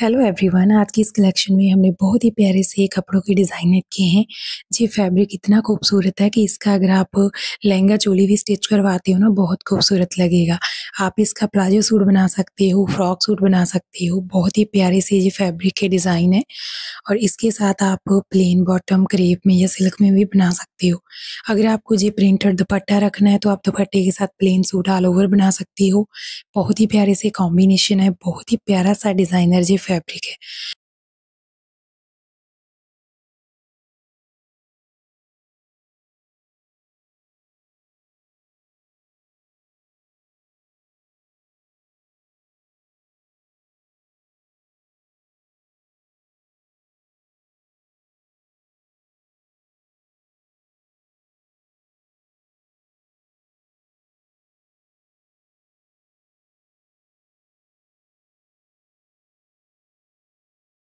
hello everyone आज की इस कलेक्शन में हमने बहुत ही प्यारे से कपड़ों के डिजाइन किए हैं ये फैब्रिक इतना खूबसूरत है कि इसका अगर आप लहंगा चोली भी स्टिच करवाते हो ना बहुत खूबसूरत लगेगा आप इसका प्लाजो सूट बना सकते हो फ्रॉक सूट बना सकते हो बहुत ही प्यारे से ये फैब्रिक के डिज़ाइन है और इसके साथ आप प्लेन बॉटम क्रेप में या सिल्क में भी बना सकते हो अगर आपको ये प्रिंटेड दुपट्टा रखना है तो आप दुपट्टे के साथ प्लेन सूट ऑल ओवर बना सकती हो बहुत ही प्यारे से कॉम्बिनेशन है बहुत ही प्यारा सा डिज़ाइनर जी फैब्रिक है